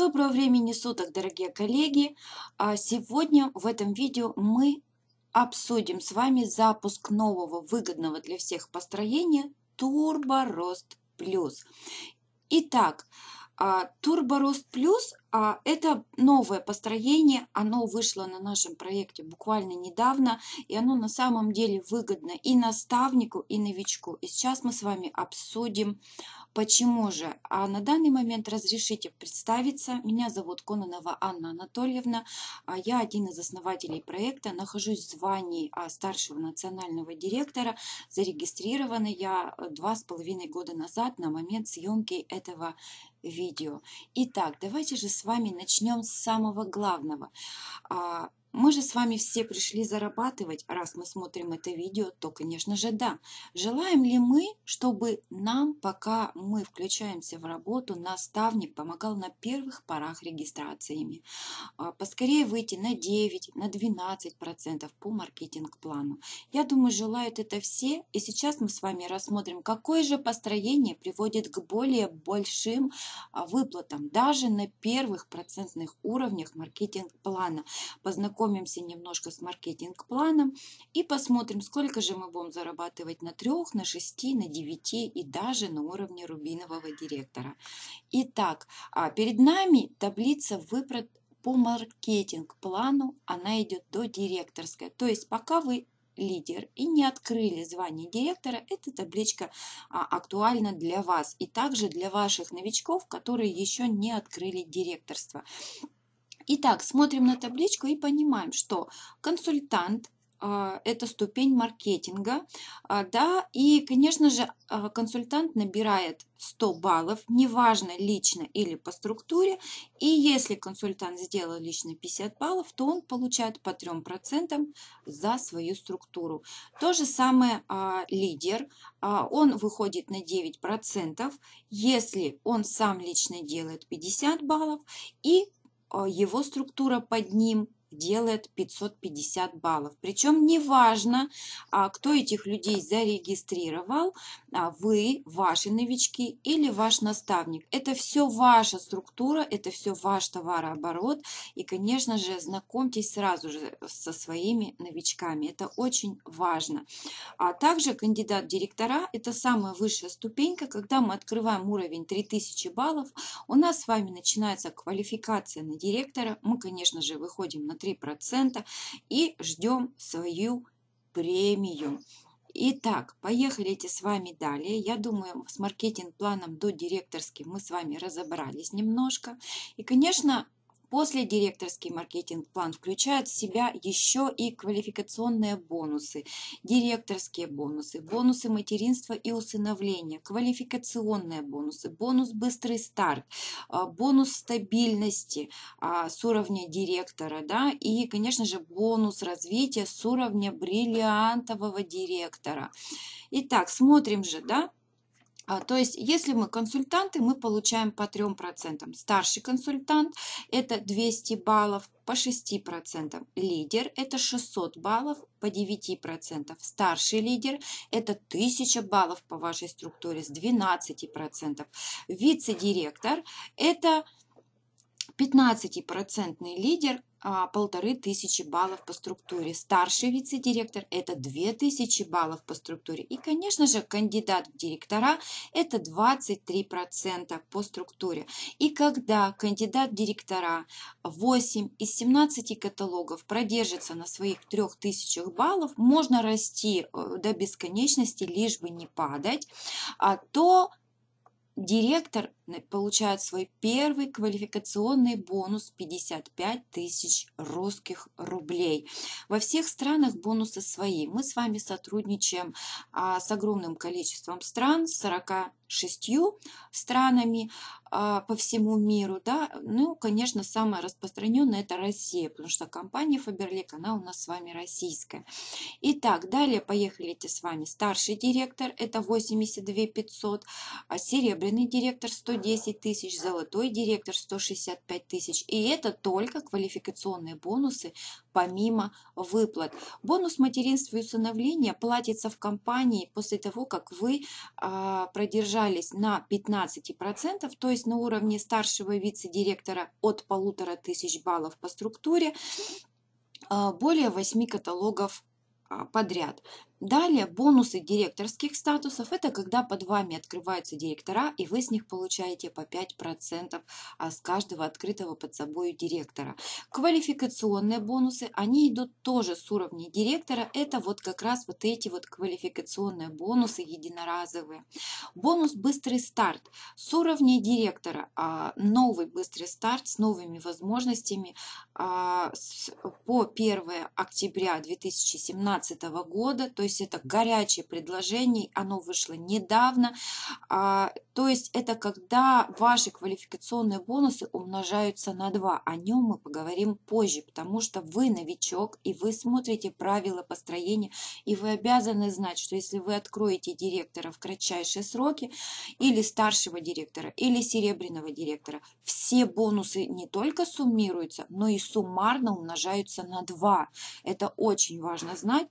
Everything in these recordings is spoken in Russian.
Доброго времени суток, дорогие коллеги! А, сегодня в этом видео мы обсудим с вами запуск нового выгодного для всех построения Turbo Рост Плюс. Итак, Turbo а, Рост Плюс а, – это новое построение, оно вышло на нашем проекте буквально недавно, и оно на самом деле выгодно и наставнику, и новичку. И сейчас мы с вами обсудим Почему же? А на данный момент разрешите представиться. Меня зовут Кононова Анна Анатольевна. А я один из основателей проекта. Нахожусь в звании а, старшего национального директора. Зарегистрирована я э, два с половиной года назад на момент съемки этого видео. Итак, давайте же с вами начнем с самого главного. А, мы же с вами все пришли зарабатывать, раз мы смотрим это видео, то, конечно же, да. Желаем ли мы, чтобы нам, пока мы включаемся в работу, наставник помогал на первых порах регистрациями? А, поскорее выйти на 9, на 12 процентов по маркетинг-плану. Я думаю, желают это все. И сейчас мы с вами рассмотрим, какое же построение приводит к более большим а, выплатам, даже на первых процентных уровнях маркетинг-плана. Познакомимся познакомимся немножко с маркетинг-планом и посмотрим, сколько же мы будем зарабатывать на 3, на 6, на 9 и даже на уровне рубинового директора. Итак, а, перед нами таблица выбрать по маркетинг-плану, она идет до директорской. То есть пока вы лидер и не открыли звание директора, эта табличка а, актуальна для вас и также для ваших новичков, которые еще не открыли директорство. Итак, смотрим на табличку и понимаем, что консультант а, это ступень маркетинга, а, да, и, конечно же, а, консультант набирает 100 баллов, неважно, лично или по структуре, и если консультант сделал лично 50 баллов, то он получает по 3% за свою структуру. То же самое лидер, он выходит на 9%, если он сам лично делает 50 баллов, и а, его структура под ним – делает 550 баллов. Причем неважно, а, кто этих людей зарегистрировал, а, вы, ваши новички или ваш наставник. Это все ваша структура, это все ваш товарооборот. И, конечно же, знакомьтесь сразу же со своими новичками. Это очень важно. А также кандидат директора – это самая высшая ступенька. Когда мы открываем уровень 3000 баллов, у нас с вами начинается квалификация на директора. Мы, конечно же, выходим на 3% и ждем свою премию. Итак, поехали с вами далее. Я думаю, с маркетинг-планом до директорским мы с вами разобрались немножко. И, конечно, После директорский маркетинг-план включает в себя еще и квалификационные бонусы, директорские бонусы, бонусы материнства и усыновления, квалификационные бонусы, бонус быстрый старт, а, бонус стабильности а, с уровня директора, да, и, конечно же, бонус развития с уровня бриллиантового директора. Итак, смотрим же, да, а, то есть, если мы консультанты, мы получаем по 3%. Старший консультант – это 200 баллов, по 6%. Лидер – это 600 баллов, по 9%. Старший лидер – это 1000 баллов по вашей структуре с 12%. Вице-директор – это 15% лидер а, полторы тысячи баллов по структуре. Старший вице-директор – это две тысячи баллов по структуре. И, конечно же, кандидат в директора – это 23% по структуре. И когда кандидат в директора 8 из 17 каталогов продержится на своих трех тысячах баллов, можно расти э, до бесконечности, лишь бы не падать, а то директор получают свой первый квалификационный бонус 55 тысяч русских рублей. Во всех странах бонусы свои. Мы с вами сотрудничаем а, с огромным количеством стран, 46 странами а, по всему миру. Да? Ну, конечно, самое распространенное это Россия, потому что компания Faberlic она у нас с вами российская. Итак, далее поехали эти с вами. Старший директор это 82 500, а серебряный директор 100 10 тысяч, золотой директор 165 тысяч. И это только квалификационные бонусы помимо выплат. Бонус материнства и усыновления платится в компании после того, как вы а, продержались на 15%, то есть на уровне старшего вице-директора от полутора тысяч баллов по структуре, а, более 8 каталогов а, подряд. Далее бонусы директорских статусов – это когда под вами открываются директора, и вы с них получаете по 5% а с каждого открытого под собой директора. Квалификационные бонусы, они идут тоже с уровня директора. Это вот как раз вот эти вот квалификационные бонусы единоразовые. Бонус «Быстрый старт» с уровня директора. А, новый «Быстрый старт» с новыми возможностями а, по 1 октября 2017 года, то есть есть это горячее предложение, оно вышло недавно. А, то есть это когда ваши квалификационные бонусы умножаются на 2. О нем мы поговорим позже, потому что вы новичок, и вы смотрите правила построения, и вы обязаны знать, что если вы откроете директора в кратчайшие сроки, или старшего директора, или серебряного директора, все бонусы не только суммируются, но и суммарно умножаются на 2. Это очень важно знать.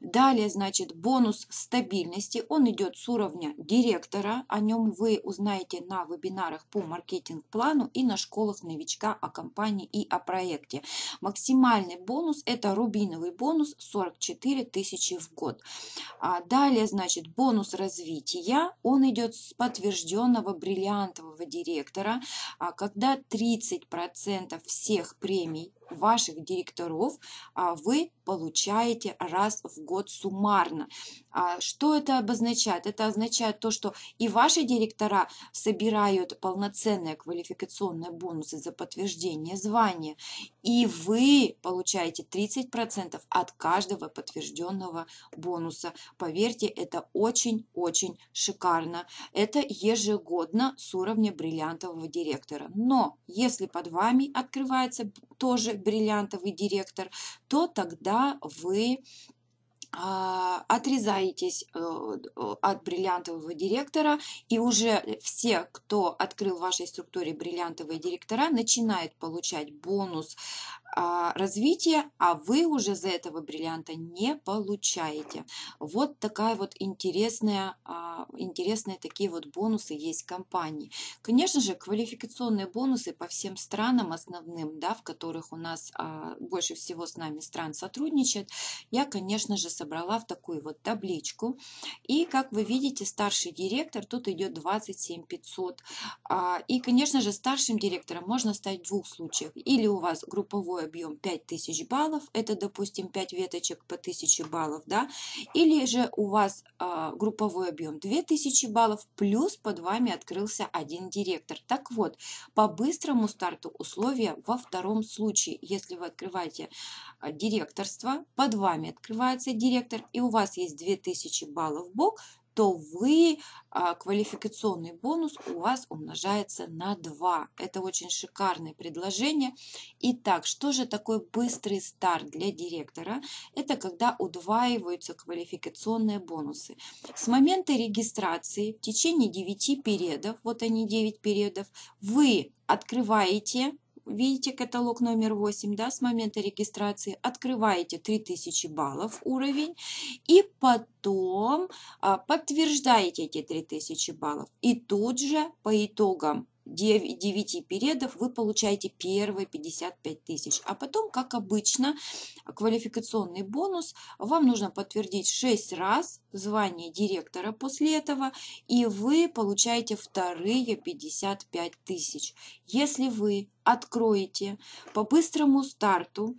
Далее, значит бонус стабильности, он идет с уровня директора, о нем вы узнаете на вебинарах по маркетинг-плану и на школах новичка о компании и о проекте. Максимальный бонус это рубиновый бонус 44 тысячи в год. А далее, значит, бонус развития, он идет с подтвержденного бриллиантового директора, а когда 30% всех премий ваших директоров а, вы получаете раз в год суммарно. А, что это обозначает? Это означает то, что и ваши директора собирают полноценные квалификационные бонусы за подтверждение звания, и вы получаете 30% от каждого подтвержденного бонуса. Поверьте, это очень-очень шикарно. Это ежегодно с уровня бриллиантового директора. Но если под вами открывается тоже бриллиантовый директор, то тогда вы а, отрезаетесь э, от бриллиантового директора, и уже все, кто открыл в вашей структуре бриллиантовые директора, начинают получать бонус а, развития, а вы уже за этого бриллианта не получаете. Вот такая вот интересная, а, интересные такие вот бонусы есть компании. Конечно же, квалификационные бонусы по всем странам основным, да, в которых у нас а, больше всего с нами стран сотрудничает, я, конечно же, собрала в такую вот табличку. И, как вы видите, старший директор, тут идет 27 500. И, конечно же, старшим директором можно стать в двух случаях. Или у вас групповой годовой объем 5000 баллов, это, допустим, 5 веточек по 1000 баллов, да, или же у вас а, групповой объем 2000 баллов, плюс под вами открылся один директор. Так вот, по быстрому старту условия во втором случае, если вы открываете а, директорство, под вами открывается директор, и у вас есть 2000 баллов в бок, то вы а, квалификационный бонус у вас умножается на 2. Это очень шикарное предложение. Итак, что же такое быстрый старт для директора? Это когда удваиваются квалификационные бонусы. С момента регистрации в течение 9 периодов, вот они 9 периодов, вы открываете видите каталог номер 8, да, с момента регистрации, открываете 3000 баллов уровень и потом а, подтверждаете эти 3000 баллов. И тут же по итогам 9 периодов вы получаете первые 55 тысяч. А потом, как обычно, квалификационный бонус. Вам нужно подтвердить 6 раз звание директора после этого, и вы получаете вторые 55 тысяч. Если вы откроете по быстрому старту,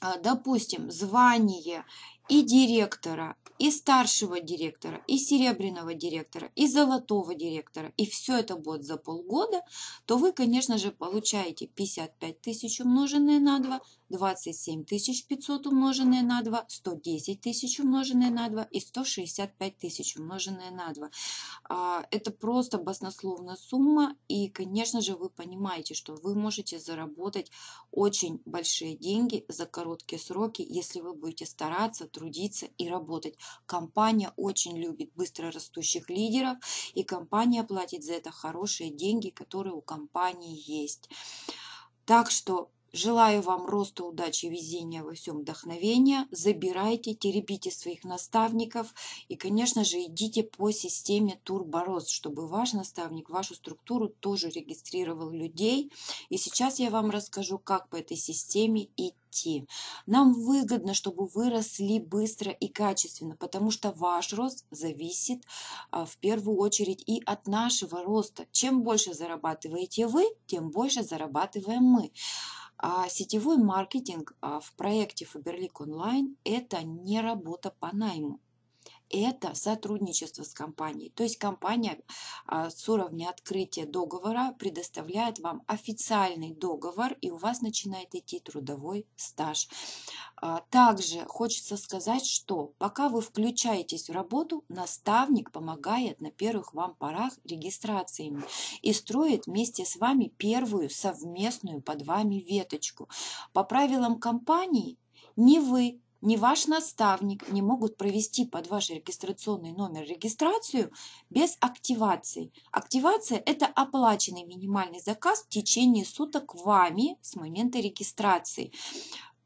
а, допустим, звание и директора, и старшего директора, и серебряного директора, и золотого директора, и все это будет за полгода, то вы, конечно же, получаете 55 тысяч умноженные на 2, 27 тысяч 500 умноженные на 2, 110 тысяч умноженные на 2 и 165 тысяч умноженные на 2. А, это просто баснословная сумма, и, конечно же, вы понимаете, что вы можете заработать очень большие деньги за короткие сроки, если вы будете стараться, трудиться и работать. Компания очень любит быстрорастущих лидеров, и компания платит за это хорошие деньги, которые у компании есть. Так что Желаю вам роста, удачи, везения, во всем вдохновения. Забирайте, теребите своих наставников и, конечно же, идите по системе Турборос, чтобы ваш наставник, вашу структуру тоже регистрировал людей. И сейчас я вам расскажу, как по этой системе идти. Нам выгодно, чтобы вы росли быстро и качественно, потому что ваш рост зависит а, в первую очередь и от нашего роста. Чем больше зарабатываете вы, тем больше зарабатываем мы. А сетевой маркетинг а, в проекте Faberlic Online – это не работа по найму это сотрудничество с компанией. То есть компания а, с уровня открытия договора предоставляет вам официальный договор, и у вас начинает идти трудовой стаж. А, также хочется сказать, что пока вы включаетесь в работу, наставник помогает на первых вам порах регистрациями и строит вместе с вами первую совместную под вами веточку. По правилам компании не вы ни ваш наставник не могут провести под ваш регистрационный номер регистрацию без активации. Активация – это оплаченный минимальный заказ в течение суток вами с момента регистрации.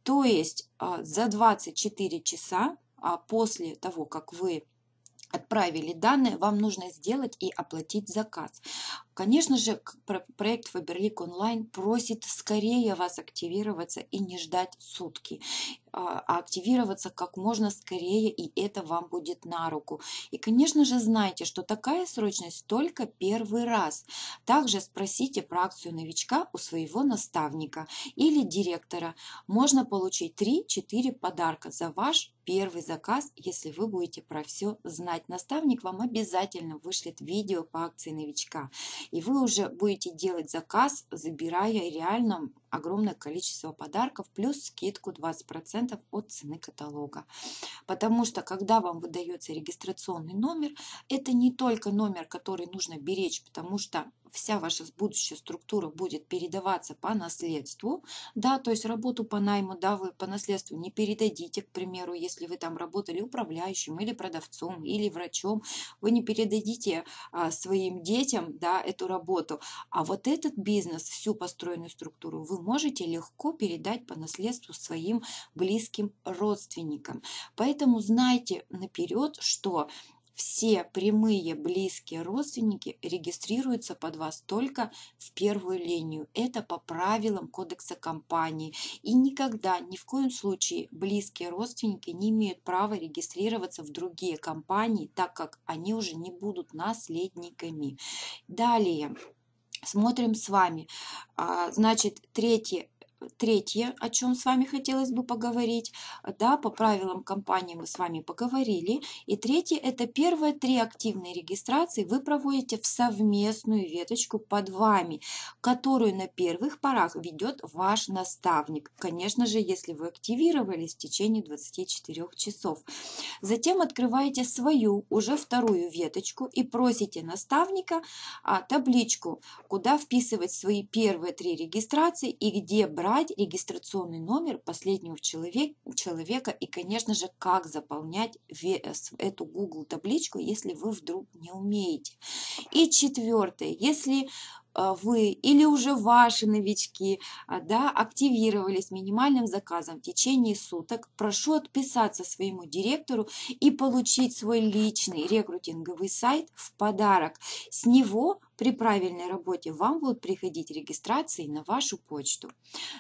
То есть а, за 24 часа а, после того, как вы отправили данные, вам нужно сделать и оплатить заказ. Конечно же, проект Фаберлик онлайн просит скорее вас активироваться и не ждать сутки, а, а активироваться как можно скорее, и это вам будет на руку. И, конечно же, знайте, что такая срочность только первый раз. Также спросите про акцию новичка у своего наставника или директора. Можно получить 3-4 подарка за ваш первый заказ, если вы будете про все знать. Наставник вам обязательно вышлет видео по акции новичка и вы уже будете делать заказ, забирая реально огромное количество подарков, плюс скидку 20% от цены каталога. Потому что, когда вам выдается регистрационный номер, это не только номер, который нужно беречь, потому что вся ваша будущая структура будет передаваться по наследству, да, то есть работу по найму, да, вы по наследству не передадите, к примеру, если вы там работали управляющим или продавцом или врачом, вы не передадите а, своим детям, да, эту работу, а вот этот бизнес, всю построенную структуру вы можете легко передать по наследству своим близким родственникам. Поэтому знайте наперед, что все прямые близкие родственники регистрируются под вас только в первую линию. Это по правилам кодекса компании. И никогда, ни в коем случае близкие родственники не имеют права регистрироваться в другие компании, так как они уже не будут наследниками. Далее смотрим с вами. А, значит, третий. Третье, о чем с вами хотелось бы поговорить, да, по правилам компании мы с вами поговорили. И третье, это первые три активные регистрации вы проводите в совместную веточку под вами, которую на первых порах ведет ваш наставник. Конечно же, если вы активировались в течение 24 часов. Затем открываете свою, уже вторую веточку и просите наставника а, табличку, куда вписывать свои первые три регистрации и где брать брать регистрационный номер последнего человек, человека и, конечно же, как заполнять э, эту Google табличку, если вы вдруг не умеете. И четвертое, если э, вы или уже ваши новички а, да, активировались минимальным заказом в течение суток, прошу отписаться своему директору и получить свой личный рекрутинговый сайт в подарок. С него при правильной работе вам будут приходить регистрации на вашу почту.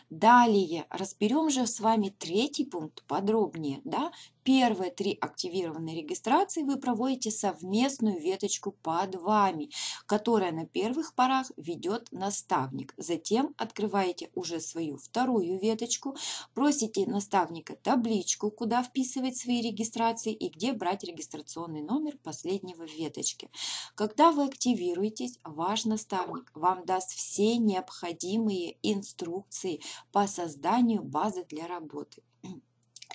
Далее разберем же с вами третий пункт подробнее. Да? Первые три активированные регистрации вы проводите совместную веточку под вами, которая на первых порах ведет наставник. Затем открываете уже свою вторую веточку, просите наставника табличку, куда вписывать свои регистрации и где брать регистрационный номер последнего веточки. Когда вы активируетесь, ваш наставник вам даст все необходимые инструкции по созданию базы для работы.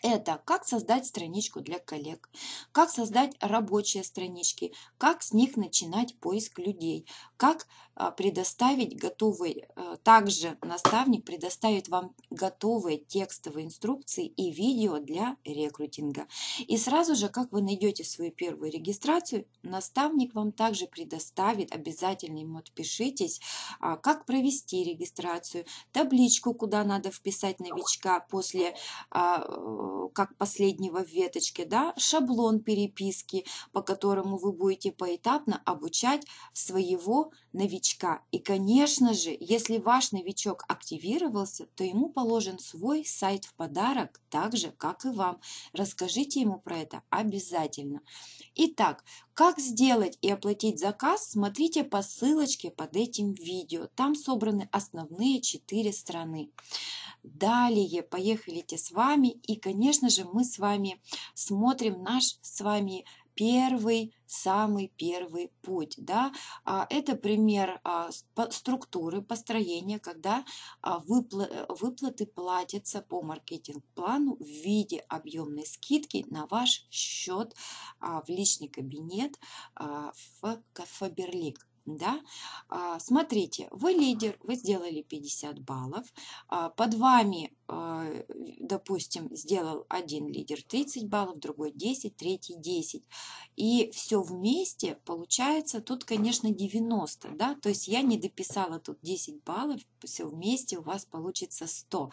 Это как создать страничку для коллег, как создать рабочие странички, как с них начинать поиск людей, как а, предоставить готовый э, также наставник предоставит вам готовые текстовые инструкции и видео для рекрутинга. И сразу же, как вы найдете свою первую регистрацию, наставник вам также предоставит, обязательно ему отпишитесь, а, как провести регистрацию, табличку, куда надо вписать новичка после, а, э, как последнего в веточке, да, шаблон переписки, по которому вы будете поэтапно обучать своего новичка. И, конечно же, если ваш новичок активировался, то ему положен свой сайт в подарок, так же, как и вам. Расскажите ему про это обязательно. Итак, как сделать и оплатить заказ, смотрите по ссылочке под этим видео. Там собраны основные четыре страны. Далее, поехали с вами. И, конечно же, мы с вами смотрим наш с вами первый, самый первый путь. Да? А, это пример а, структуры построения, когда а, э, выплаты платятся по маркетинг-плану в виде объемной скидки на ваш счет в личный кабинет в Фаберлик. Да? А, смотрите, вы лидер, вы сделали 50 баллов, а, под вами, а, допустим, сделал один лидер 30 баллов, другой 10, третий 10. И все вместе получается тут, конечно, 90, да, то есть я не дописала тут 10 баллов, все вместе у вас получится 100.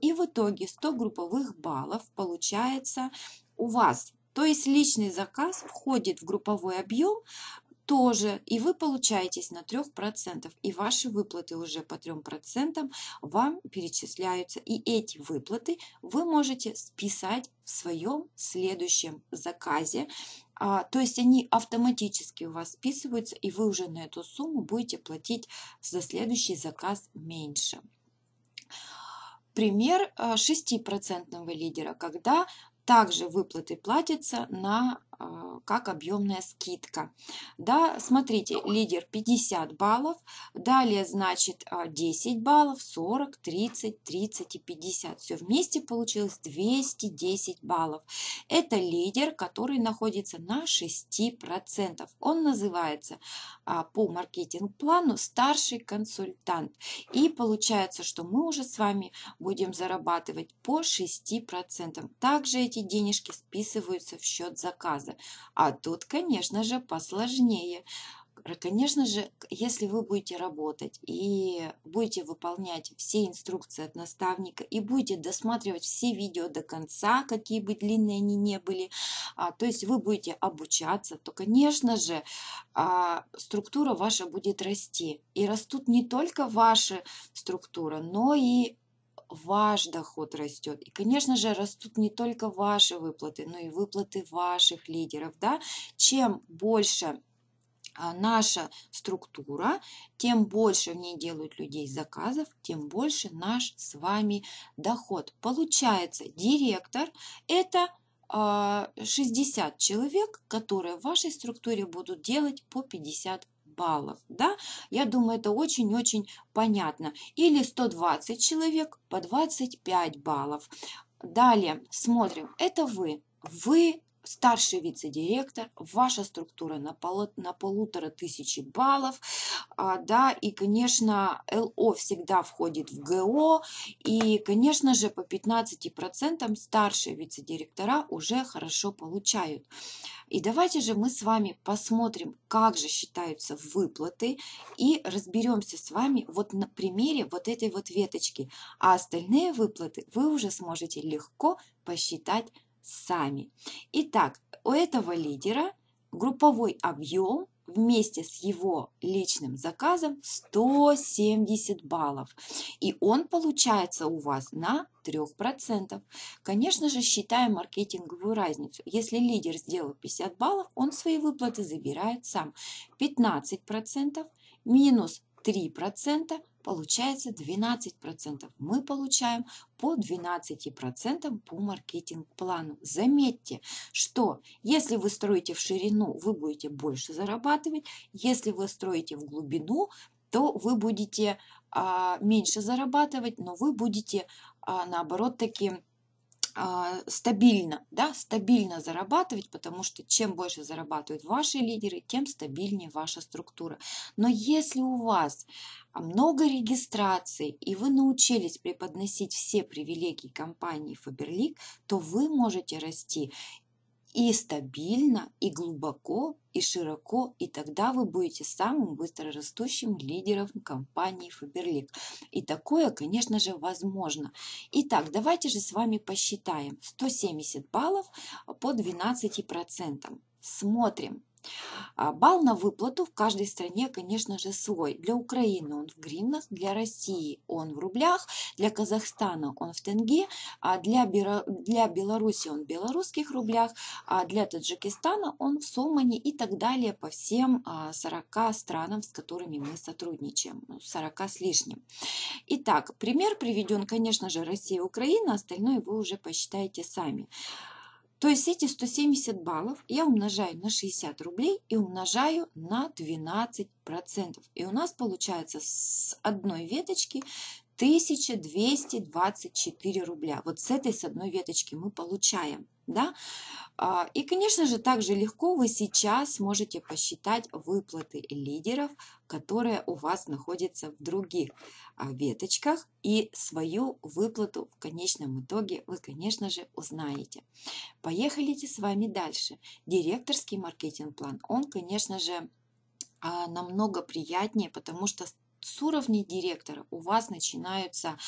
И в итоге 100 групповых баллов получается у вас то есть личный заказ входит в групповой объем тоже, и вы получаетесь на 3%, и ваши выплаты уже по 3% вам перечисляются. И эти выплаты вы можете списать в своем следующем заказе. А, то есть они автоматически у вас списываются, и вы уже на эту сумму будете платить за следующий заказ меньше. Пример 6% э, лидера, когда также выплаты платятся на а, как объемная скидка. Да, смотрите, лидер 50 баллов, далее значит 10 а, баллов, 40, 30, 30 и 50. Все вместе получилось 210 баллов. Это лидер, который находится на 6%. Он называется а, по маркетинг-плану старший консультант. И получается, что мы уже с вами будем зарабатывать по 6%. Также эти денежки списываются в счет заказа просто. А тут, конечно же, посложнее. Конечно же, если вы будете работать и будете выполнять все инструкции от наставника и будете досматривать все видео до конца, какие бы длинные они ни были, а, то есть вы будете обучаться, то, конечно же, а, структура ваша будет расти. И растут не только ваша структура, но и ваш доход растет. И, конечно же, растут не только ваши выплаты, но и выплаты ваших лидеров. Да? Чем больше а, наша структура, тем больше в ней делают людей заказов, тем больше наш с вами доход. Получается, директор – это 60 а, человек, которые в вашей структуре будут делать по 50 баллов. Да? Я думаю, это очень-очень понятно. Или 120 человек по 25 баллов. Далее смотрим. Это вы. Вы старший вице-директор, ваша структура на, полу, на полутора тысячи баллов, а, да, и, конечно, ЛО всегда входит в ГО, и, конечно же, по 15% старшие вице-директора уже хорошо получают. И давайте же мы с вами посмотрим, как же считаются выплаты, и разберемся с вами вот на примере вот этой вот веточки, а остальные выплаты вы уже сможете легко посчитать сами. Итак, у этого лидера групповой объем вместе с его личным заказом 170 баллов. И он получается у вас на 3%. Конечно же, считаем маркетинговую разницу. Если лидер сделал 50 баллов, он свои выплаты забирает сам. 15% минус 3%, получается 12%. Мы получаем по 12% по маркетинг-плану. Заметьте, что если вы строите в ширину, вы будете больше зарабатывать. Если вы строите в глубину, то вы будете а, меньше зарабатывать, но вы будете, а, наоборот, таким а, стабильно, да, стабильно зарабатывать, потому что чем больше зарабатывают ваши лидеры, тем стабильнее ваша структура. Но если у вас много регистраций и вы научились преподносить все привилегии компании Faberlic, то вы можете расти и стабильно, и глубоко, и широко, и тогда вы будете самым быстрорастущим лидером компании Фаберлик И такое, конечно же, возможно. Итак, давайте же с вами посчитаем. 170 баллов по 12%. Смотрим. А бал на выплату в каждой стране, конечно же, свой. Для Украины он в гривнах, для России он в рублях, для Казахстана он в тенге, а для, Бера... для Беларуси он в белорусских рублях, а для Таджикистана он в Сомане и так далее по всем 40 а, странам, с которыми мы сотрудничаем, 40 ну, с лишним. Итак, пример приведен, конечно же, Россия и Украина, остальное вы уже посчитаете сами. То есть эти 170 баллов я умножаю на 60 рублей и умножаю на 12%. И у нас получается с одной веточки 1224 рубля. Вот с этой, с одной веточки мы получаем. Да? А, и, конечно же, также легко вы сейчас можете посчитать выплаты лидеров, которые у вас находятся в других а, веточках. И свою выплату в конечном итоге вы, конечно же, узнаете. Поехали с вами дальше. Директорский маркетинг-план. Он, конечно же, а, намного приятнее, потому что с уровней директора у вас начинаются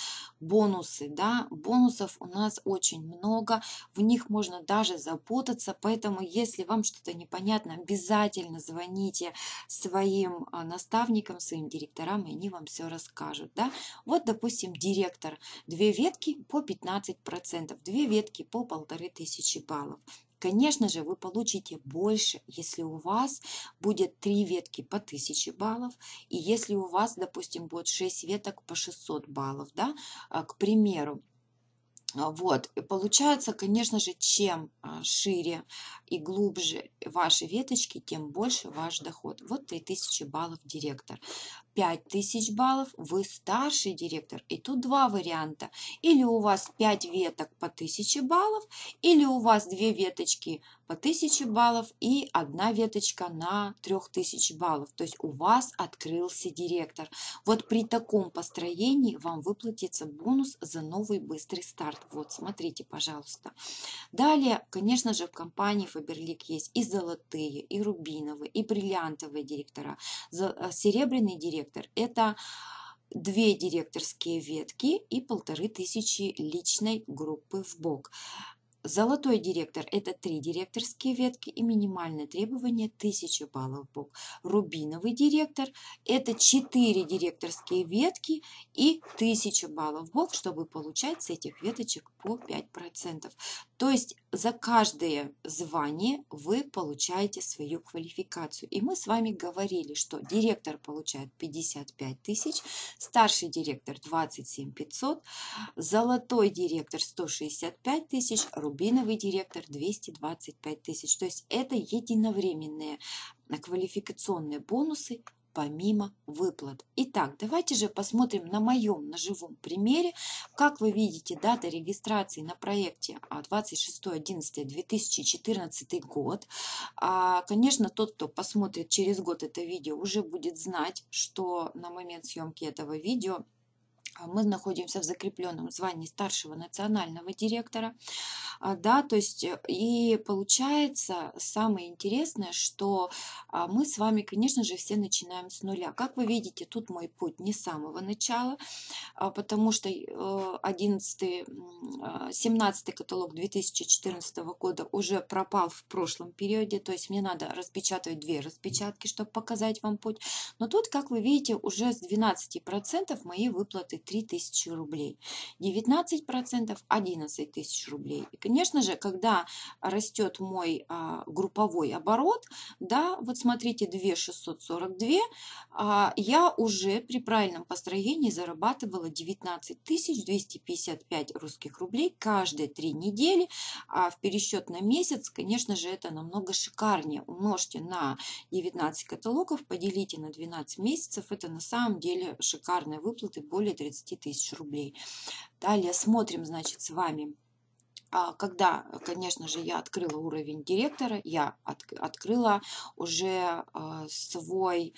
бонусы, да, бонусов у нас очень много, в них можно даже запутаться, поэтому если вам что-то непонятно, обязательно звоните своим а, наставникам, своим директорам, и они вам все расскажут, да. Вот, допустим, директор, две ветки по 15%, две ветки по полторы тысячи баллов. Конечно же, вы получите больше, если у вас будет 3 ветки по 1000 баллов, и если у вас, допустим, будет 6 веток по 600 баллов, да, а, к примеру. А, вот. получается, конечно же, чем а, шире и глубже ваши веточки, тем больше ваш доход. Вот 3000 баллов директор. 5000 баллов вы старший директор. И тут два варианта. Или у вас 5 веток по 1000 баллов, или у вас 2 веточки по 1000 баллов и одна веточка на 3000 баллов. То есть у вас открылся директор. Вот при таком построении вам выплатится бонус за новый быстрый старт. Вот, смотрите, пожалуйста. Далее, конечно же, в компании Faberlic есть и золотые, и рубиновые, и бриллиантовые директора. Э, серебряный директор – это две директорские ветки и полторы тысячи личной группы в бок. Золотой директор – это три директорские ветки и минимальное требование 1000 баллов БОК. Рубиновый директор – это четыре директорские ветки и 1000 баллов БОК, чтобы получать с этих веточек по 5%. То есть за каждое звание вы получаете свою квалификацию. И мы с вами говорили, что директор получает 55 тысяч, старший директор 27 500, золотой директор 165 тысяч, рубиновый Рубиновый директор 225 тысяч. То есть это единовременные квалификационные бонусы помимо выплат. Итак, давайте же посмотрим на моем, на живом примере. Как вы видите, дата регистрации на проекте 26.11.2014 а, год. А, конечно, тот, кто посмотрит через год это видео, уже будет знать, что на момент съемки этого видео а мы находимся в закрепленном звании старшего национального директора, а, да, то есть э, и получается самое интересное, что а, мы с вами, конечно же, все начинаем с нуля. Как вы видите, тут мой путь не с самого начала, потому что 11, э, 17 каталог 2014 года уже пропал в прошлом периоде, то есть мне надо распечатывать две распечатки, чтобы показать вам путь. Но тут, как вы видите, уже с 12% мои выплаты 23 тысячи рублей. 19% 11 тысяч рублей. И, конечно же, когда растет мой а, групповой оборот, да, вот смотрите, 2642, а, я уже при правильном построении зарабатывала 19 255 русских рублей каждые три недели, а в пересчет на месяц, конечно же, это намного шикарнее. Умножьте на 19 каталогов, поделите на 12 месяцев, это на самом деле шикарные выплаты, более 30 30 тысяч рублей. Далее смотрим, значит, с вами а, когда, конечно же, я открыла уровень директора, я от, открыла уже а, свой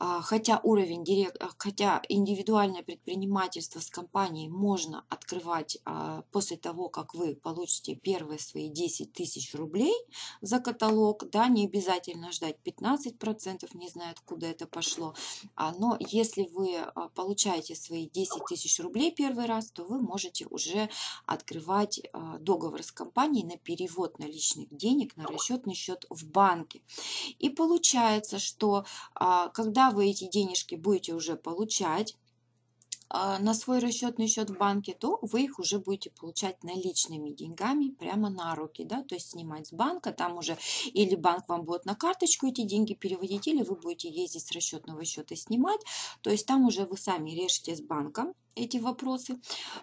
а, хотя уровень директ, а, хотя индивидуальное предпринимательство с компанией можно открывать а, после того, как вы получите первые свои 10 тысяч рублей за каталог, да, не обязательно ждать 15%, не знаю, откуда это пошло, но если вы получаете свои 10 тысяч рублей первый раз, то вы можете уже открывать договор с компанией на перевод наличных денег на расчетный счет в банке. И получается, что когда а вы эти денежки будете уже получать, а, на свой расчетный счет в банке, то вы их уже будете получать наличными деньгами прямо на руки, да, то есть снимать с банка, там уже или банк вам будет на карточку эти деньги переводить, или вы будете ездить с расчетного счета снимать, то есть там уже вы сами режете с банком, эти вопросы.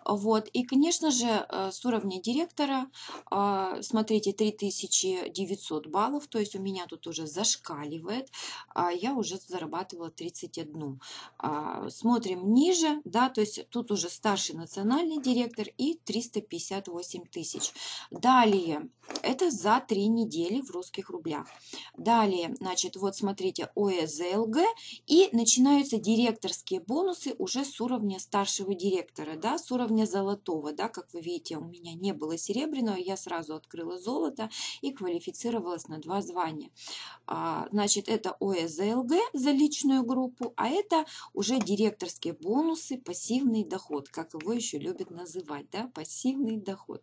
Вот. И, конечно же, э, с уровня директора, а, смотрите, 3900 баллов, то есть у меня тут уже зашкаливает, а я уже зарабатывала 31. А, смотрим ниже, да, то есть тут уже старший национальный директор и 358 тысяч. Далее, это за 3 недели в русских рублях. Далее, значит, вот смотрите, ОСЛГ и начинаются директорские бонусы уже с уровня старшего нашего директора, да, с уровня золотого, да, как вы видите, у меня не было серебряного, я сразу открыла золото и квалифицировалась на два звания. А, значит, это ОСЗЛГ за личную группу, а это уже директорские бонусы, пассивный доход, как его еще любят называть, да, пассивный доход.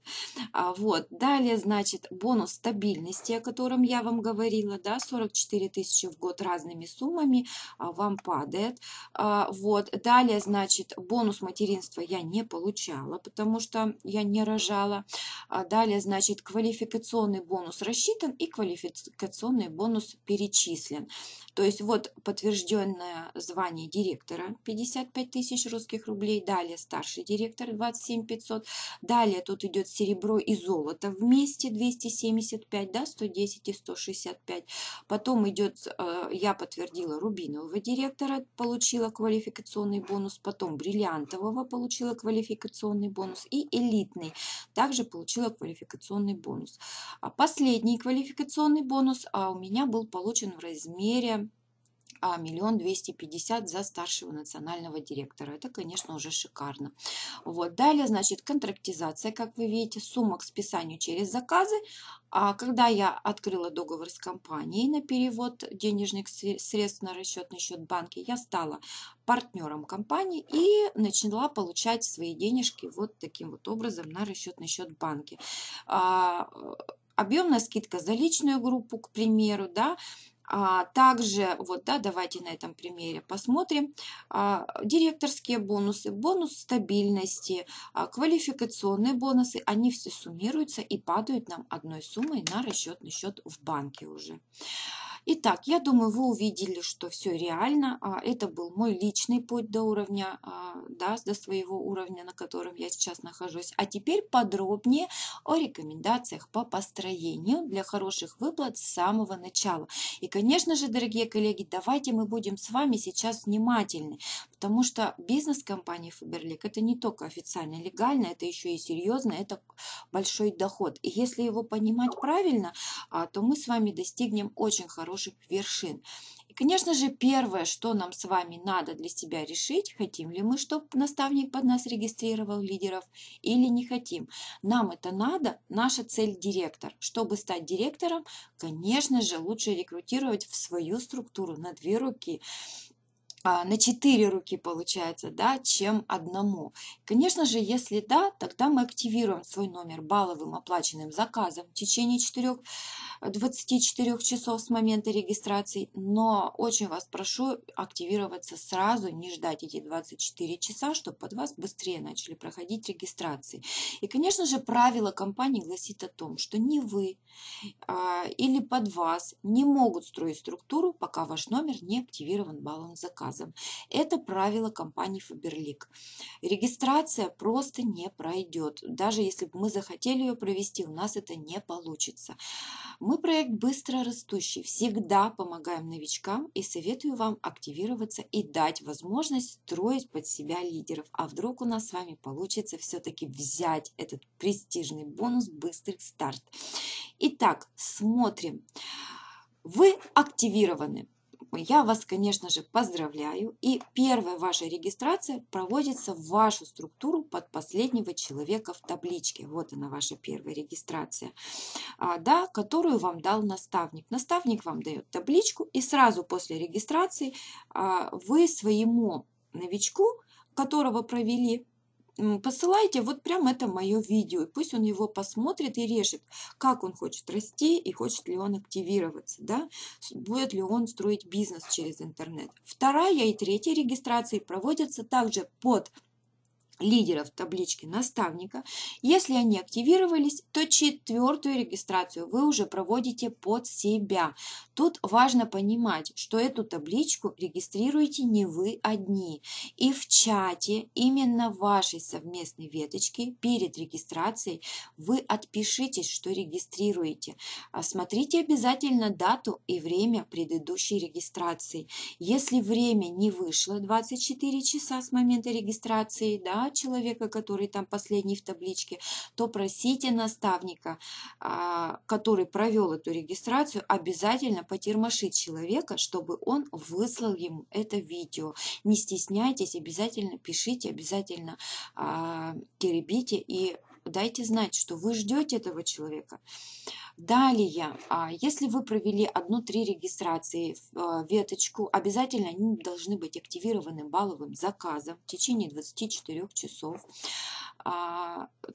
А, вот, далее, значит, бонус стабильности, о котором я вам говорила, да, 44 тысячи в год разными суммами а, вам падает. А, вот, далее, значит, бонус мотивации материнства я не получала, потому что я не рожала. А далее, значит, квалификационный бонус рассчитан и квалификационный бонус перечислен. То есть вот подтвержденное звание директора 55 тысяч русских рублей, далее старший директор 27 500, далее тут идет серебро и золото вместе 275, да, 110 и 165. Потом идет, э, я подтвердила рубинового директора, получила квалификационный бонус, потом бриллиант квантового получила квалификационный бонус и элитный также получила квалификационный бонус. А последний квалификационный бонус а у меня был получен в размере а, миллион двести пятьдесят за старшего национального директора. Это, конечно, уже шикарно. Вот. Далее, значит, контрактизация, как вы видите, сумма к списанию через заказы, а когда я открыла договор с компанией на перевод денежных средств на расчетный счет банки, я стала партнером компании и начала получать свои денежки вот таким вот образом на расчетный счет банки а, э, объемная скидка за личную группу, к примеру, да, а также, вот, да, давайте на этом примере посмотрим, а, директорские бонусы, бонус стабильности, а, квалификационные бонусы, они все суммируются и падают нам одной суммой на расчетный счет в банке уже. Итак, я думаю, вы увидели, что все реально. А, это был мой личный путь до уровня, а, да, до своего уровня, на котором я сейчас нахожусь. А теперь подробнее о рекомендациях по построению для хороших выплат с самого начала. И, конечно же, дорогие коллеги, давайте мы будем с вами сейчас внимательны, Потому что бизнес компании Фаберлик это не только официально легально, это еще и серьезно, это большой доход. И если его понимать правильно, а, то мы с вами достигнем очень хороших вершин. И, конечно же, первое, что нам с вами надо для себя решить, хотим ли мы, чтобы наставник под нас регистрировал лидеров или не хотим. Нам это надо, наша цель – директор. Чтобы стать директором, конечно же, лучше рекрутировать в свою структуру на две руки. А, на четыре руки получается, да, чем одному. Конечно же, если да, тогда мы активируем свой номер балловым оплаченным заказом в течение 4, 24 э, часов с момента регистрации, но очень вас прошу активироваться сразу, не ждать эти 24 часа, чтобы под вас быстрее начали проходить регистрации. И, конечно же, правило компании гласит о том, что не вы а, или под вас не могут строить структуру, пока ваш номер не активирован баллом заказом газом. Это правило компании Faberlic. Регистрация просто не пройдет. Даже если бы мы захотели ее провести, у нас это не получится. Мы проект быстро растущий. Всегда помогаем новичкам и советую вам активироваться и дать возможность строить под себя лидеров. А вдруг у нас с вами получится все-таки взять этот престижный бонус «Быстрый старт». Итак, смотрим. Вы активированы я вас, конечно же, поздравляю. И первая ваша регистрация проводится в вашу структуру под последнего человека в табличке. Вот она ваша первая регистрация, а, да, которую вам дал наставник. Наставник вам дает табличку, и сразу после регистрации а, вы своему новичку, которого провели посылайте, вот прям это мое видео, и пусть он его посмотрит и решит, как он хочет расти и хочет ли он активироваться, да, будет ли он строить бизнес через интернет. Вторая и третья регистрации проводятся также под лидеров таблички наставника. Если они активировались, то четвертую регистрацию вы уже проводите под себя. Тут важно понимать, что эту табличку регистрируете не вы одни. И в чате именно вашей совместной веточки перед регистрацией вы отпишитесь, что регистрируете. А смотрите обязательно дату и время предыдущей регистрации. Если время не вышло 24 часа с момента регистрации, да, человека, который там последний в табличке, то просите наставника, а, который провел эту регистрацию, обязательно потирмашить человека, чтобы он выслал ему это видео. Не стесняйтесь, обязательно пишите, обязательно а, теребите и дайте знать, что вы ждете этого человека. Далее, а, если вы провели одну-три регистрации в э, веточку, обязательно они должны быть активированы балловым заказом в течение 24 часов а,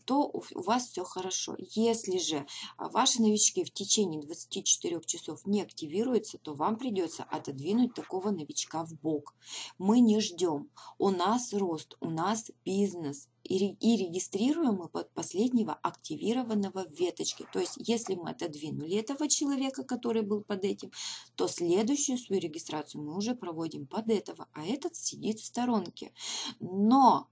то у вас все хорошо. Если же а, ваши новички в течение 24 часов не активируются, то вам придется отодвинуть такого новичка в бок. Мы не ждем. У нас рост, у нас бизнес, и регистрируем мы под последнего активированного в веточке. То есть, если мы отодвинули этого человека, который был под этим, то следующую свою регистрацию мы уже проводим под этого, а этот сидит в сторонке. Но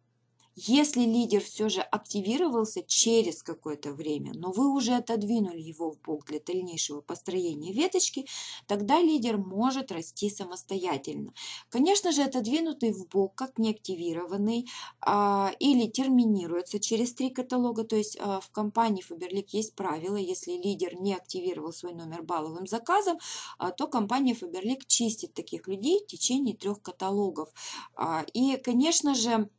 если лидер все же активировался через какое-то время, но вы уже отодвинули его в бок для дальнейшего построения веточки, тогда лидер может расти самостоятельно. Конечно же, отодвинутый в бок, как неактивированный, а, или терминируется через три каталога, то есть а, в компании Faberlic есть правило, если лидер не активировал свой номер балловым заказом, а, то компания Faberlic чистит таких людей в течение трех каталогов. И, конечно же,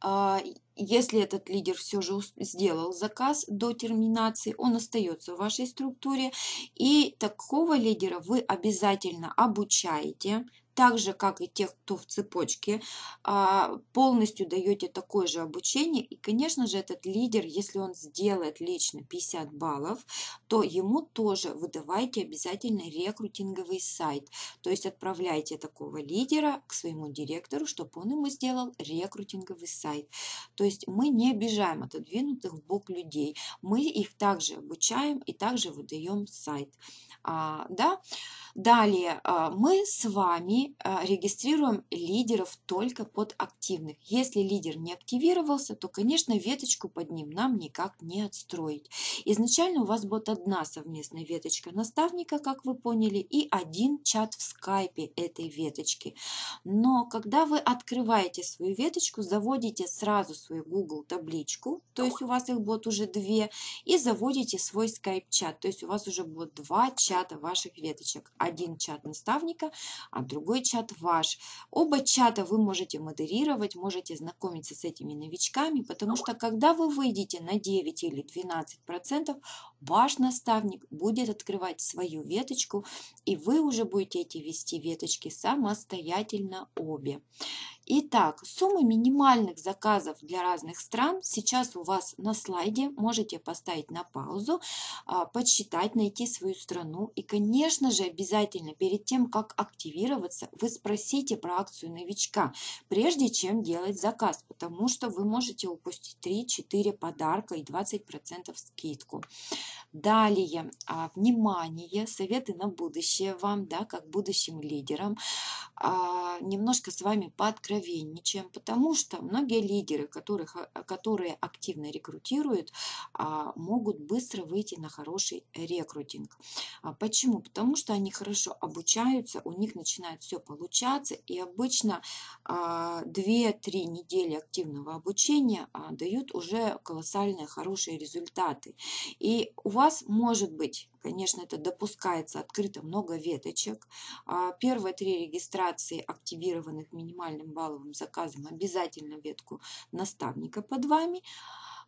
а, если этот лидер все же сделал заказ до терминации, он остается в вашей структуре. И такого лидера вы обязательно обучаете, так же, как и тех, кто в цепочке, а, полностью даете такое же обучение. И, конечно же, этот лидер, если он сделает лично 50 баллов, то ему тоже выдавайте обязательно рекрутинговый сайт. То есть отправляйте такого лидера к своему директору, чтобы он ему сделал рекрутинговый сайт. То есть мы не обижаем отодвинутых в бок людей. Мы их также обучаем и также выдаем сайт. А, да? Далее а, мы с вами а, регистрируем лидеров только под активных. Если лидер не активировался, то, конечно, веточку под ним нам никак не отстроить. Изначально у вас будет одна совместная веточка наставника, как вы поняли, и один чат в скайпе этой веточки. Но когда вы открываете свою веточку, заводите сразу свою Google табличку, то есть у вас их будет уже две, и заводите свой Skype чат то есть у вас уже будет два чата ваших веточек. Один чат наставника, а другой другой чат ваш. Оба чата вы можете модерировать, можете знакомиться с этими новичками, потому что когда вы выйдете на 9 или 12 процентов, ваш наставник будет открывать свою веточку, и вы уже будете эти вести веточки самостоятельно обе. Итак, суммы минимальных заказов для разных стран сейчас у вас на слайде. Можете поставить на паузу, а, подсчитать, найти свою страну. И, конечно же, обязательно перед тем, как активироваться, вы спросите про акцию новичка, прежде чем делать заказ, потому что вы можете упустить 3-4 подарка и 20% скидку. Далее, а, внимание, советы на будущее вам, да, как будущим лидерам. А, немножко с вами пооткровенничаем, потому что многие лидеры, которых, а, которые активно рекрутируют, могут быстро выйти на хороший рекрутинг. Почему? Потому что они хорошо обучаются, у них начинает все получаться, и обычно 2-3 недели активного обучения дают уже колоссальные хорошие результаты. И у вас может быть, конечно, это допускается открыто много веточек. А, первые три регистрации, активированных минимальным балловым заказом, обязательно ветку наставника под вами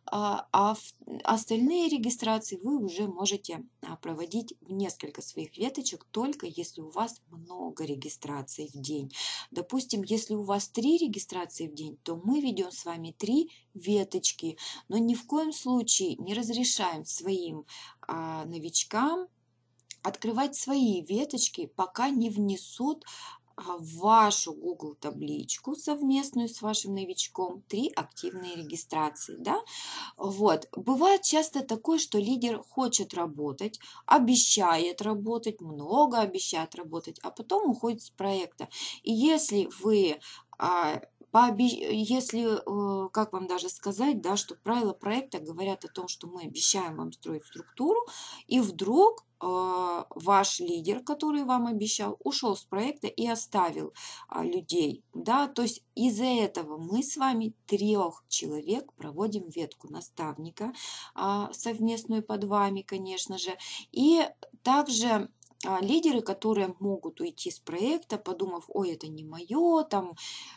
а, а остальные регистрации вы уже можете а, проводить в несколько своих веточек, только если у вас много регистраций в день. Допустим, если у вас три регистрации в день, то мы ведем с вами три веточки, но ни в коем случае не разрешаем своим а, новичкам открывать свои веточки, пока не внесут а, вашу Google табличку совместную с вашим новичком, три активные регистрации. Да? Вот. Бывает часто такое, что лидер хочет работать, обещает работать, много обещает работать, а потом уходит с проекта. И если вы а, Пообещ... Если, э, как вам даже сказать, да, что правила проекта говорят о том, что мы обещаем вам строить структуру, и вдруг э, ваш лидер, который вам обещал, ушел с проекта и оставил а, людей. Да? То есть из-за этого мы с вами трех человек проводим ветку наставника, а, совместную под вами, конечно же. И также а, лидеры, которые могут уйти с проекта, подумав, ой, это не мое, там,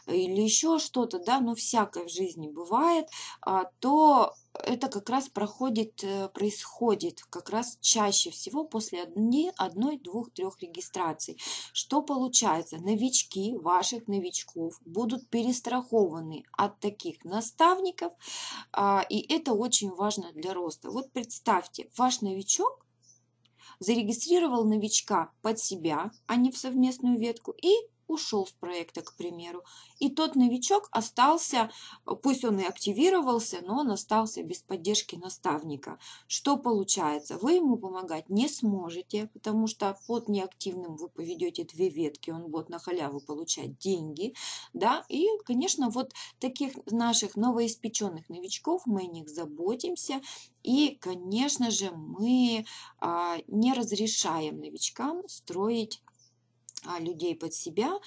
или еще что-то, да, ну, всякое в жизни бывает, а, то это как раз проходит, э, происходит как раз чаще всего после одни, одной, двух, трех регистраций. Что получается? Новички ваших новичков будут перестрахованы от таких наставников, а, и это очень важно для роста. Вот представьте, ваш новичок зарегистрировал новичка под себя, а не в совместную ветку, и ушел с проекта, к примеру, и тот новичок остался, пусть он и активировался, но он остался без поддержки наставника. Что получается? Вы ему помогать не сможете, потому что под неактивным вы поведете две ветки, он будет на халяву получать деньги, да, и, конечно, вот таких наших новоиспеченных новичков мы о них заботимся, и, конечно же, мы а, не разрешаем новичкам строить а, людей под себя,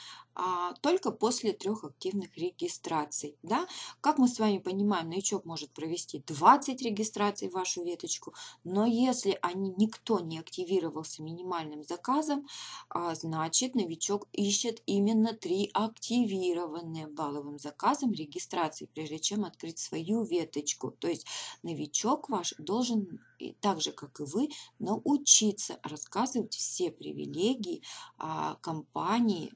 а, только после трех активных регистраций. Да? Как мы с вами понимаем, новичок может провести 20 регистраций в вашу веточку, но если они, никто не активировался минимальным заказом, а, значит новичок ищет именно три активированные балловым заказом регистрации, прежде чем открыть свою веточку. То есть новичок ваш должен, так же как и вы, научиться рассказывать все привилегии а, компании,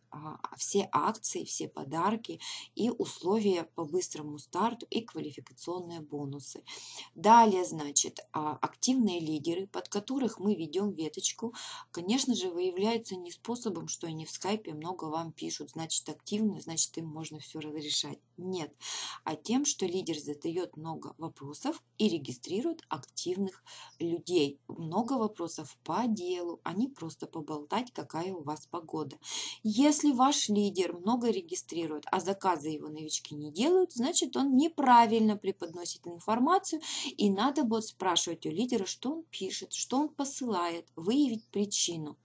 все все акции, все подарки и условия по быстрому старту и квалификационные бонусы. Далее, значит, а, активные лидеры, под которых мы ведем веточку, конечно же, выявляется не способом, что они в скайпе много вам пишут, значит, активны, значит, им можно все разрешать. Нет, а тем, что лидер задает много вопросов и регистрирует активных людей. Много вопросов по делу, а не просто поболтать, какая у вас погода. Если ваш лидер лидер, много регистрирует, а заказы его новички не делают, значит, он неправильно преподносит информацию, и надо будет спрашивать у лидера, что он пишет, что он посылает, выявить причину.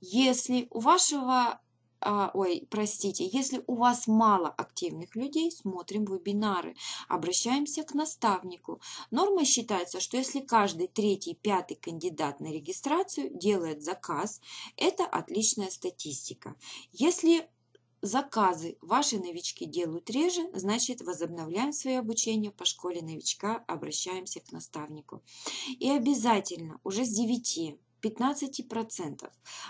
Если у вашего а, ой, простите, если у вас мало активных людей, смотрим вебинары, обращаемся к наставнику. Норма считается, что если каждый третий, пятый кандидат на регистрацию делает заказ, это отличная статистика. Если заказы ваши новички делают реже, значит возобновляем свое обучение по школе новичка, обращаемся к наставнику. И обязательно уже с 9 15%,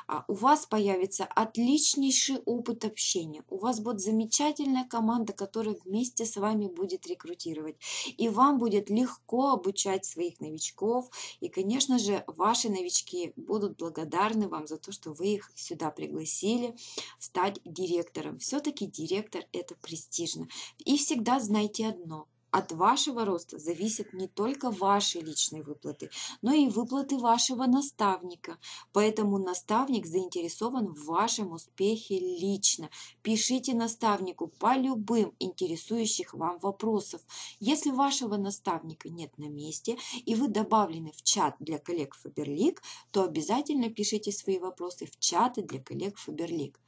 а у вас появится отличнейший опыт общения. У вас будет замечательная команда, которая вместе с вами будет рекрутировать. И вам будет легко обучать своих новичков. И, конечно же, ваши новички будут благодарны вам за то, что вы их сюда пригласили стать директором. Все-таки директор – это престижно. И всегда знайте одно – от вашего роста зависят не только ваши личные выплаты, но и выплаты вашего наставника. Поэтому наставник заинтересован в вашем успехе лично. Пишите наставнику по любым интересующих вам вопросов. Если вашего наставника нет на месте и вы добавлены в чат для коллег Фаберлик, то обязательно пишите свои вопросы в чаты для коллег Фаберлик.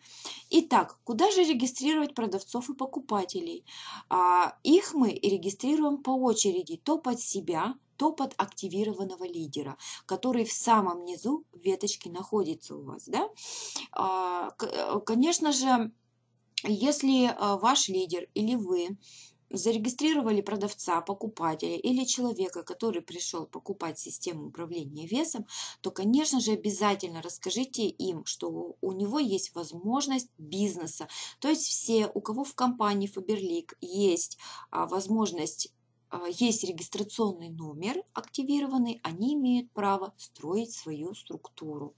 Итак, куда же регистрировать продавцов и покупателей? А, их мы регистрируем регистрируем по очереди то под себя, то под активированного лидера, который в самом низу веточки находится у вас. Да? А, э, конечно же, если э, ваш лидер или вы зарегистрировали продавца, покупателя или человека, который пришел покупать систему управления весом, то, конечно же, обязательно расскажите им, что у него есть возможность бизнеса. То есть все, у кого в компании Faberlic есть а, возможность а, есть регистрационный номер активированный, они имеют право строить свою структуру.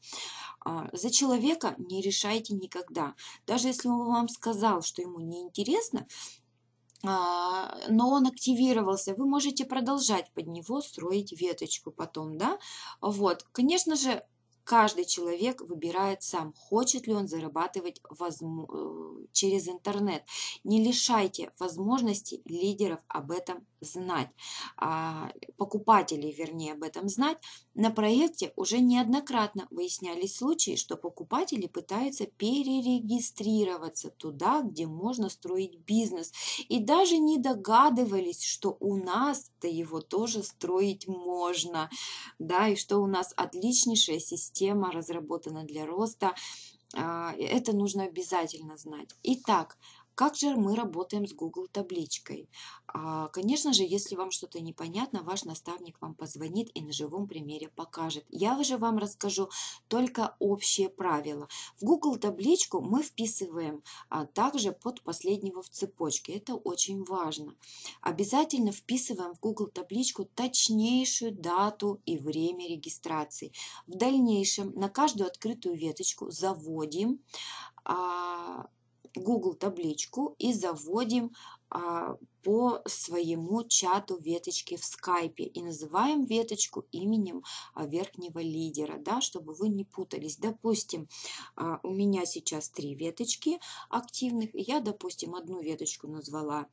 А, за человека не решайте никогда. Даже если он вам сказал, что ему неинтересно, а, но он активировался, вы можете продолжать под него строить веточку потом, да? Вот, конечно же, каждый человек выбирает сам, хочет ли он зарабатывать возму... Э, через интернет. Не лишайте возможности лидеров об этом знать, а, покупателей, вернее, об этом знать, на проекте уже неоднократно выяснялись случаи, что покупатели пытаются перерегистрироваться туда, где можно строить бизнес, и даже не догадывались, что у нас-то его тоже строить можно, да, и что у нас отличнейшая система разработана для роста, а, это нужно обязательно знать. Итак, как же мы работаем с Google табличкой? А, конечно же, если вам что-то непонятно, ваш наставник вам позвонит и на живом примере покажет. Я же вам расскажу только общие правила. В Google табличку мы вписываем а, также под последнего в цепочке. Это очень важно. Обязательно вписываем в Google табличку точнейшую дату и время регистрации. В дальнейшем на каждую открытую веточку заводим а, Google табличку и заводим а, по своему чату веточки в скайпе и называем веточку именем а, верхнего лидера, да, чтобы вы не путались. Допустим, а, у меня сейчас три веточки активных, и я, допустим, одну веточку назвала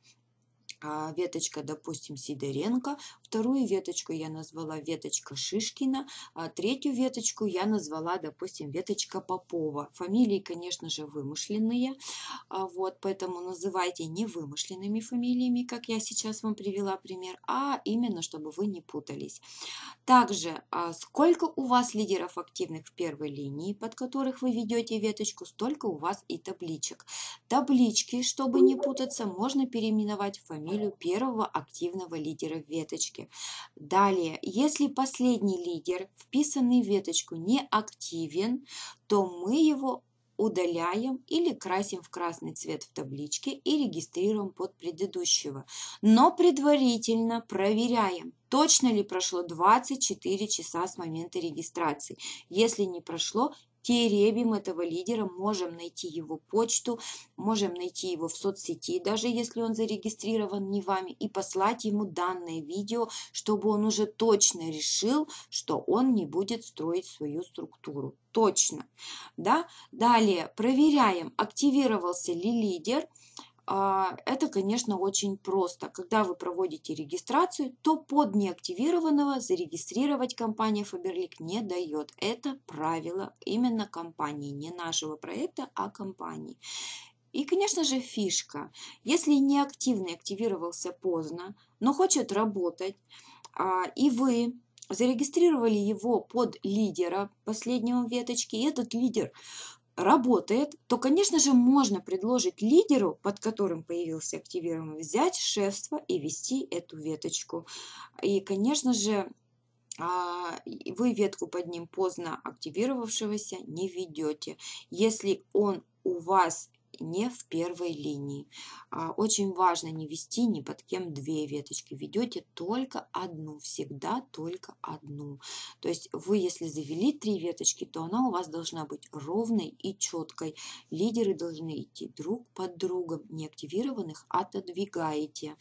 а, веточка, допустим, Сидоренко, вторую веточку я назвала веточка Шишкина, а третью веточку я назвала, допустим, веточка Попова. Фамилии, конечно же, вымышленные, а, вот, поэтому называйте не вымышленными фамилиями, как я сейчас вам привела пример, а именно, чтобы вы не путались. Также, а, сколько у вас лидеров активных в первой линии, под которых вы ведете веточку, столько у вас и табличек. Таблички, чтобы не путаться, можно переименовать в фамилию фамилию первого активного лидера веточки. Далее, если последний лидер, вписанный в веточку, не активен, то мы его удаляем или красим в красный цвет в табличке и регистрируем под предыдущего. Но предварительно проверяем, точно ли прошло 24 часа с момента регистрации. Если не прошло, теребим этого лидера, можем найти его почту, можем найти его в соцсети, даже если он зарегистрирован не вами, и послать ему данное видео, чтобы он уже точно решил, что он не будет строить свою структуру. Точно. Да? Далее проверяем, активировался ли лидер, а, это, конечно, очень просто. Когда вы проводите регистрацию, то под неактивированного зарегистрировать компания Faberlic не дает. Это правило именно компании, не нашего проекта, а компании. И, конечно же, фишка. Если неактивный активировался поздно, но хочет работать, а, и вы зарегистрировали его под лидера последнего веточки, и этот лидер работает, то, конечно же, можно предложить лидеру, под которым появился активируемый, взять шефство и вести эту веточку. И, конечно же, а, вы ветку под ним поздно активировавшегося не ведете. Если он у вас не в первой линии. А, очень важно не вести ни под кем две веточки. Ведете только одну, всегда только одну. То есть вы, если завели три веточки, то она у вас должна быть ровной и четкой. Лидеры должны идти друг под другом. Неактивированных а отодвигаете.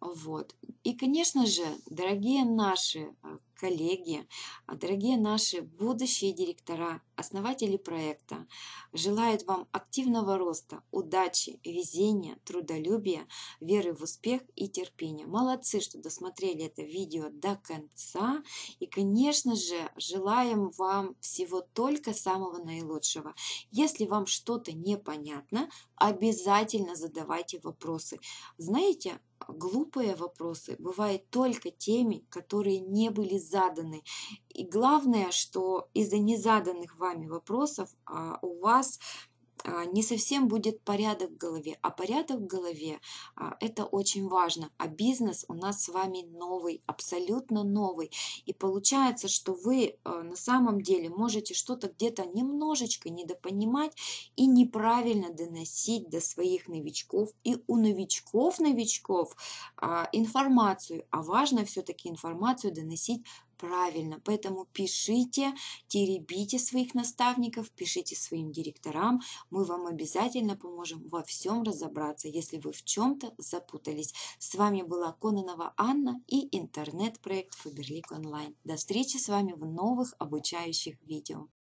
Вот. И, конечно же, дорогие наши э, коллеги, а, дорогие наши будущие директора, основатели проекта, желают вам активного роста, удачи, везения, трудолюбия, веры в успех и терпения. Молодцы, что досмотрели это видео до конца. И, конечно же, желаем вам всего только самого наилучшего. Если вам что-то непонятно, обязательно задавайте вопросы. Знаете, глупые вопросы бывают только теми, которые не были заданы. И главное, что из-за незаданных вами вопросов а, у вас а, не совсем будет порядок в голове, а порядок в голове а, – это очень важно. А бизнес у нас с вами новый, абсолютно новый. И получается, что вы а, на самом деле можете что-то где-то немножечко недопонимать и неправильно доносить до своих новичков и у новичков-новичков информацию. А важно все-таки информацию доносить правильно. Поэтому пишите, теребите своих наставников, пишите своим директорам. Мы вам обязательно поможем во всем разобраться, если вы в чем-то запутались. С вами была Кононова Анна и интернет-проект Фаберлик Онлайн. До встречи с вами в новых обучающих видео.